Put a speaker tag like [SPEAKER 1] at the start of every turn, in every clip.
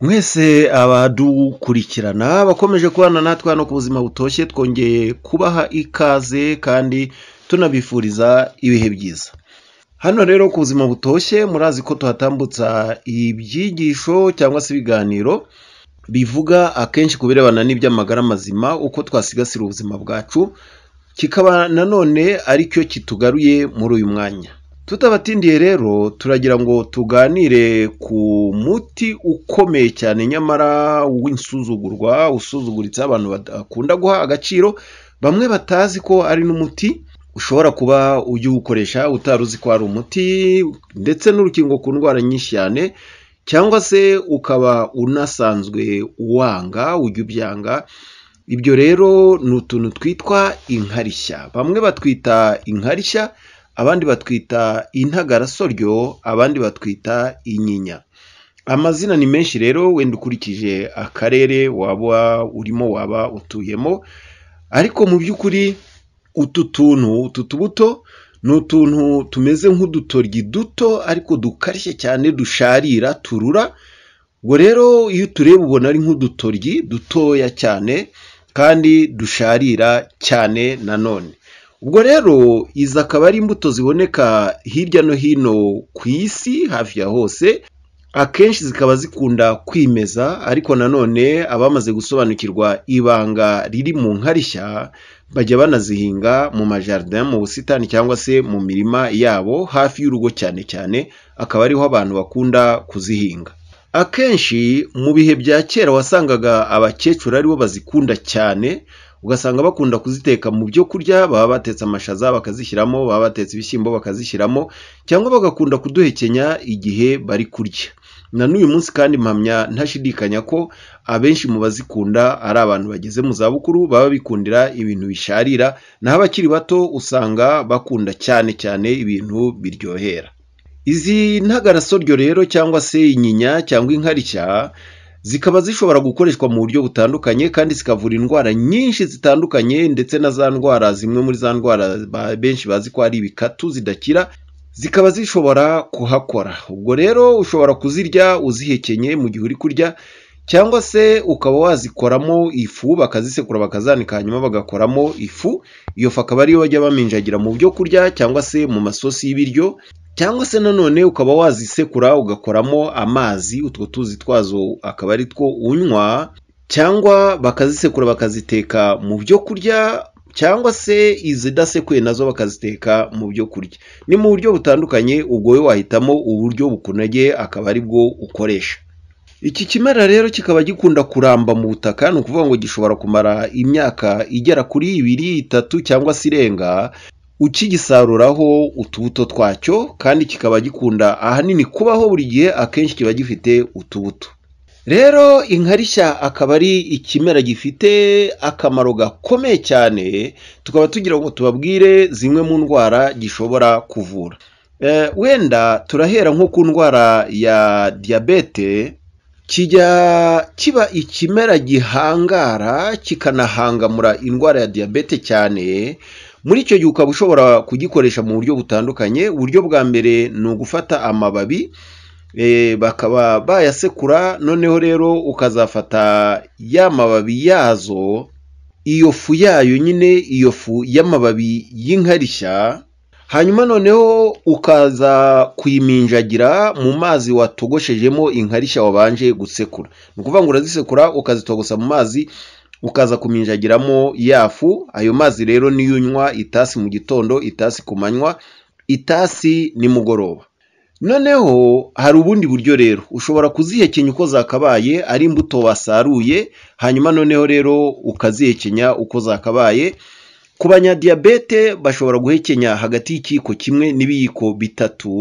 [SPEAKER 1] mwese abadukurikirana bakomeje kubana natwe hano ku buzima butoshye twongeye kubaha ikaze kandi tunabifuriza ibihe byiza hano rero ku buzima butoshye murazi ko tuhatambutsa ibyigisho cyangwa se ibiganiro bivuga akenshi ku birebana n'iby'amagara mazima uko twasigasira ubuzima bwacu kikaba nanone cyo kitugaruye muri uyu mwanya tutabatindiye rero turagira ngo tuganire ku muti ukomeye cyane nyamara w'insuzugurwa usuzuguritse abantu badakunda guha agaciro bamwe batazi ko ari n'umuti ushobora kuba ujya uwukoresha utari uzi ko ari umuti ndetse n'urukingo ku ndwara nyinshi cyane cyangwa se ukaba unasanzwe uwanga ujya ubyanga ibyo rero ni utuntu twitwa inkarishya bamwe batwita inkarishya abandi batwita intagarasoryo abandi batwita inyinya amazina ni menshi rero wenda ukurikije akarere waba urimo waba utuyemo ariko mu by'ukuri utu tuntu utu tubuto ni utuntu tumeze nk'udutoryi duto ariko dukarishye cyane dusharira turura ngo rero iyo utureba ubona ari nk'udutoryi dutoya cyane kandi dusharira cyane nanone ubwo rero izi akaba ari imbuto ziboneka hirya no hino ku isi hafi ya hose akenshi zikaba zikunda kwimeza ariko nanone abamaze gusobanukirwa ibanga riri mu nkarishya bajya banazihinga mu majardin mu busitani cyangwa se mu mirima yabo hafi y'urugo cyane cyane akaba ariho abantu bakunda kuzihinga akenshi mu bihe bya kera wasangaga abakecuru aribo bazikunda cyane ugasanga bakunda kuziteka mu byo kurya baba batetse amashaza bakazishyiramo, baba batetse ibishyimbo bakazishyiramo cyangwa bagakunda kuduhekenya igihe bari kurya. Na n'uyu munsi kandi mpamya ntashidikanya ko abenshi mu bazikunda ari abantu bageze mu zabukuru baba bikundira ibintu bisharira, naho abakiri bato usanga bakunda cyane cyane ibintu biryohera. Izi ntagarasoryo rero cyangwa se inyinya cyangwa inkarishya zikaba zishobora gukoreshwa mu buryo butandukanye kandi zikavura indwara nyinshi zitandukanye ndetse na za ndwara zimwe muri za ndwara benshi bazi ko ari ibikatu zidakira zikaba zishobora kuhakora ubwo rero ushobora kuzirya uzihekenye mu gihe uri kurya cyangwa se ukaba wazikoramo ifu bakazisekura bakazanika hanyuma bagakoramo ifu iyo fu akaba ariyo bajya baminjagira mu byo kurya cyangwa se mu masosi y'ibiryo cyangwa se nanone ukaba wazisekura ugakoramo amazi utwo tuzi twazo akaba ari two unywa cyangwa bakazisekura bakaziteka mu byo kurya cyangwa se izidasekuye nazo bakaziteka mu byo kurya ni mu buryo butandukanye ubwo we wahitamo uburyo bukunogeye akaba ari bwo ukoresha iki kimera rero kikaba gikunda kuramba mu butaka ni ukuvuga ngo gishobora kumara imyaka igera kuri ibiri itatu cyangwa se irenga ukigisaruraho utubuto twacyo kandi kikaba gikunda ahanini kubaho buri gihe akenshi kiba gifite utubuto rero inkarishya akaba ari ikimera gifite akamaro gakomeye cyane tukaba tugira ngo tubabwire zimwe mu ndwara gishobora kuvura eh, wenda turahera nko ku ndwara ya diyabete kijya kiba ikimera gihangara kikanahangamura indwara ya diyabete cyane muri icyo gihe ukaba ushobora kugikoresha mu buryo butandukanye uburyo bwa mbere ni ugufata amababi eh, bakaba bayasekura noneho rero ukazafata ya mababi yazo iyo fu yayo nyine iyo fu y'amababi y'inkarishya hanyuma noneho ukaza kuyiminjagira mu mazi watogoshejemo inkarishya wabanje gusekura ni ukuvuga ngo urazisekura ukazitogosa mu mazi ukaza kuminjagiramo yafu, ayo mazi rero niyo unywa itasi mu gitondo itasi ku manywa itasi nimugoroba noneho hari ubundi buryo rero ushobora kuzihekenya uko zakabaye ari imbuto wasaruye hanyuma noneho rero ukazihekenya uko zakabaye ku banyadiyabete bashobora guhekenya hagati y'ikiyiko kimwe n'ibiyiko bitatu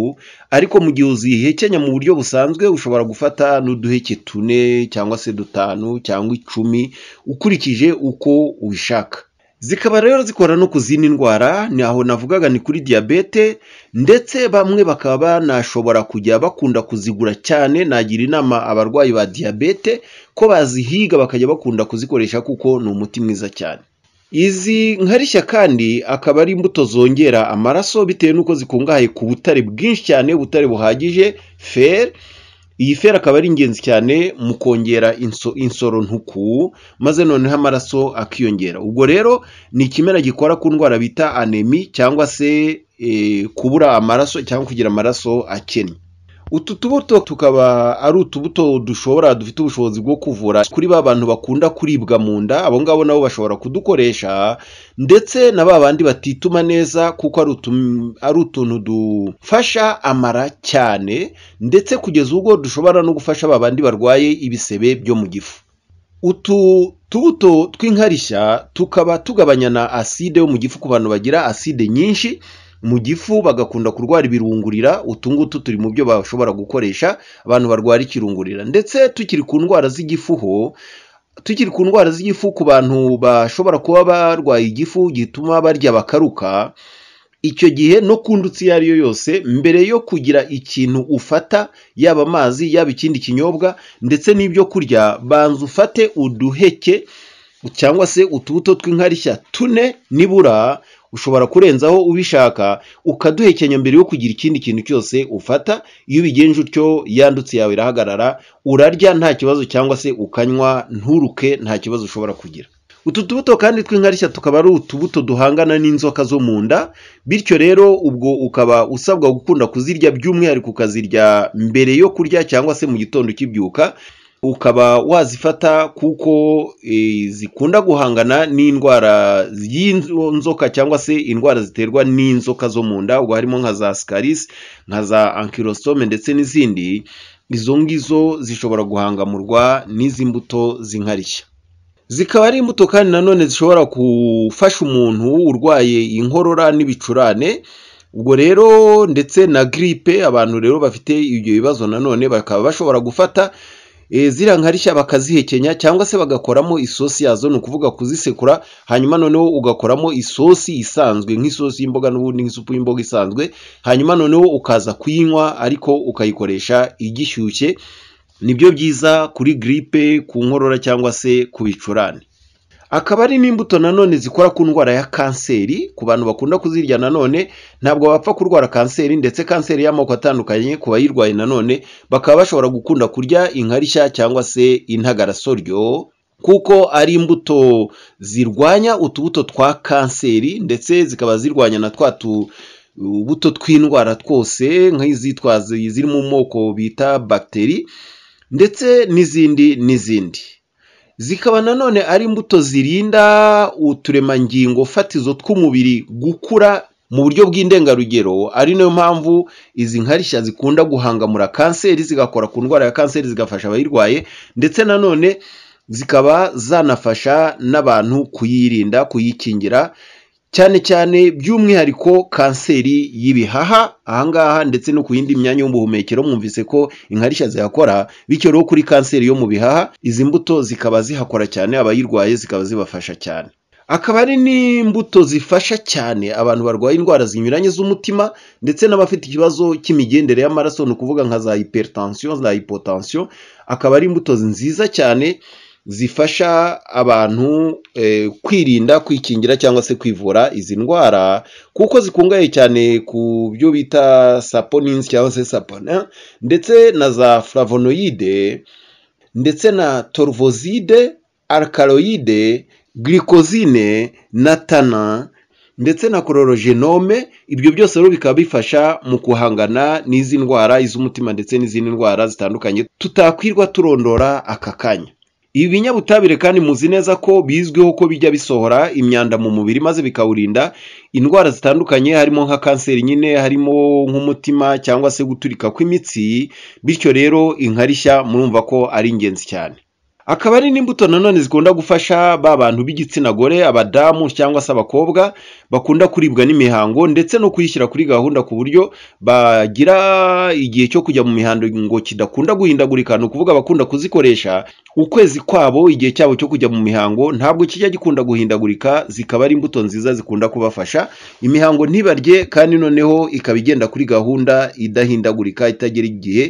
[SPEAKER 1] ariko mu gihe uzihekenya mu buryo busanzwe ushobora gufata n'uduheke tune cyangwa se dutanu cyangwa icumi ukurikije uko ubishaka zikaba rero zikora no ku zindi ndwara ni aho navugaga ni kuri diyabete ndetse bamwe bakaba banashobora kujya bakunda kuzigura cyane nagira inama abarwayi ba diyabete ko bazihiga bakajya bakunda kuzikoresha kuko ni umuti mwiza cyane Izi nkarishya kandi akaba ari imbuto zongera amaraso bitewe n'uko zikungahaye ku butare bwinshi cyane ubutare buhagije feri, iyi feri akaba ari ingenzi cyane mu kongera insoro ntuku maze noneho amaraso akiyongera, ubwo rero ni ikimera gikora ku ndwara bita anemi cyangwa se eh, kubura amaraso cyangwa kugira amaraso akennye. utu tubuto tukaba ari utubuto dushobora dufite ubushobozi bwo kuvura kuri ba bantu bakunda kuribwa mu nda abo ngabo nabo bashobora kudukoresha ndetse na ba bandi batituma neza kuko ari utuntu dufasha amara cyane ndetse kugeza ubwo dushobora no gufasha ba bandi barwaye ibisebe byo mu gifu utu tubuto tw'inkarishya tukaba tugabanya na aside yo mu gifu ku bantu bagira aside nyinshi mu gifu bagakunda kurwara ibirungurira utu ngutu turi mu byo bashobora gukoresha abantu barwara ikirungurira ndetse tukiri ku ndwara z'igifu ho tukiri ku ndwara z'igifu ku bantu bashobora kuba barwaye igifu gituma barya bakaruka icyo gihe no ku ndutsi iyo ari yo yose mbere yo kugira ikintu ufata yaba amazi yaba ikindi kinyobwa ndetse n'ibyo kurya banza ufate uduheke cyangwa se utubuto tw'inkarishya tune nibura ushobora kurenzaho ubishaka ukaduhekenya mbere yo kugira ikindi kintu cyose ufata iyo ubigenje utyo yandutse yawe irahagarara urarya nta kibazo cyangwa se ukanywa nturuke nta kibazo ushobora kugira utu tubuto kandi tw'inkarishya tukaba ari utubuto duhangana n'inzoka zo mu nda bityo rero ubwo ukaba usabwa gukunda kuzirya by'umwihariko ukazirya mbere yo kurya cyangwa se mu gitondo ukibyuka ukaba wazifata kuko eh, zikunda guhangana n'indwara y'inzoka cyangwa se indwara ziterwa n'inzoka zo mu nda ubwo harimo nka za sikarisi nka za ankirositome ndetse n'izindi izo ngizo zishobora guhangamurwa n'izi mbuto z'inkarishya zikaba ari imbuto kandi nanone zishobora gufasha umuntu urwaye inkorora n'ibicurane ubwo rero ndetse na giripe abantu rero bafite ibyo bibazo nanone bakaba bashobora gufata Eh, Zira nkarishya bakazihekenya cyangwa se bagakoramo isosi yazo ni ukuvuga kuzisekura hanyuma noneho ugakoramo isosi isanzwe nk'isosi y'imboga n'ubundi nk'isupu y'imboga isanzwe hanyuma noneho ukaza kuyinywa ariko ukayikoresha igishyushye nibyo byiza kuri giripe ku nkorora cyangwa se ku bicurane akaba ari n'imbuto nanone zikora ku ndwara ya kanseri ku bantu bakunda kuzirya nanone ntabwo bapfa kurwara kanseri ndetse kanseri y'amoko atandukanye ku bayirwaye nanone bakaba bashobora gukunda kurya inkarishya cyangwa se intagarasoryo kuko ari imbuto zirwanya utubuto twa kanseri ndetse zikaba zirwanya na twa tubuto tw'indwara twose nk'izitwa ziri mu moko bita bagiteri ndetse n'izindi n'izindi zikaba nanone ari imbuto zirinda uturemangingo fatizo tw'umubiri gukura mu buryo bw'indengarugero ari nayo mpamvu izi nkarishya zikunda guhangamura kanseri zigakora ku ndwara ya kanseri zigafasha abayirwaye ndetse nanone zikaba zanafasha n'abantu kuyirinda kuyikingira cyane cyane by'umwihariko kanseri y'ibihaha ahangaha ndetse no ku yindi myanya y'ubuhumekero mwumvise ko inkarishya zihakora bityo rero kuri kanseri yo mu bihaha izi mbuto zikaba zihakora cyane abayirwaye zikaba zibafasha cyane akaba ari n'imbuto zifasha cyane abantu barwaye indwara zinyuranye z'umutima ndetse n'abafite ikibazo cy'imigendere y'amaraso ni ukuvuga nka za hypertension za hypotension akaba ari imbuto nziza cyane zifasha abantu eh, kwirinda kwikingira cyangwa se kwivura izi ndwara kuko zikungahaye cyane ku byo bita saponins cyangwa se sapona ndetse na za flavonoyide ndetse na torvozide alkaloyide girikozine na tana ndetse na kororogenome ibyo byose rero bikaba bifasha mu guhangana n'izi ndwara iz'umutima ndetse n'izindi ndwara zitandukanye tutakwirwa turondora aka kanya ibi binyabutabire kandi muzi neza ko bizwiho ko bijya bisohora imyanda mu mubiri maze bikawurinda indwara zitandukanye harimo nka kanseri nyine harimo nk'umutima cyangwa se guturika kw'imitsi bityo rero inkarishya murumva ko ari ingenzi cyane akaba ari n'imbuto nanone zikunda gufasha ba bantu b'igitsina gore abadamu cyangwa se abakobwa bakunda kuribwa n'imihango ndetse no kuyishyira kuri gahunda ku buryo bagira igihe cyo kujya mu mihango kidakunda guhindagurika ni ukuvuga abakunda kuzikoresha ukwezi kwabo igihe cyabo cyo kujya mu mihango ntabwo kijya gikunda guhindagurika zikaba ari imbuto nziza zikunda kubafasha imihango ntibarye kandi noneho ikaba igenda kuri gahunda idahindagurika itagira igihe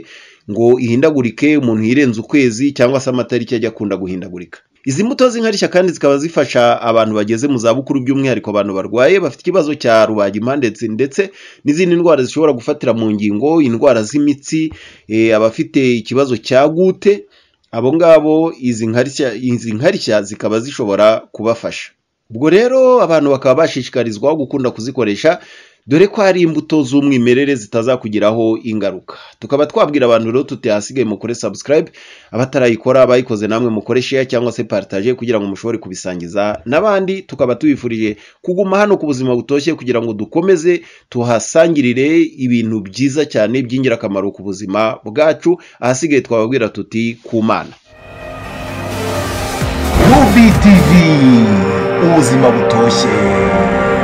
[SPEAKER 1] ngo ihindagurike umuntu yirenze ukwezi cyangwa se amatariki ajya akunda guhindagurika izi mbuto z'inkarishya kandi zikaba zifasha abantu bageze mu zabukuru by'umwihariko abantu barwaye bafite ikibazo cya rubagima ndetse ndetse n'izindi ndwara zishobora gufatira mu ngingo indwara z'imitsi eh, abafite ikibazo cya gute abo ngabo izi nkarishya izi nkarishya zikaba zishobora kubafasha ubwo rero abantu bakaba bashishikarizwa gukunda kuzikoresha dore ko hari imbuto z'umwimerere zitazakugiraho ingaruka tukaba twabwira abantu rero tuti hasigaye mukore subscribe abatarayikora bayikoze namwe mukore share cyangwa se partage kugira ngo mushobore kubisangiza n'abandi tukaba tubifurije kuguma hano ku buzima butoshye kugira ngo dukomeze tuhasangirire ibintu byiza cyane by'ingirakamaro ku buzima bwacu ahasigaye twababwira tuti ku mana ubuzima butoshye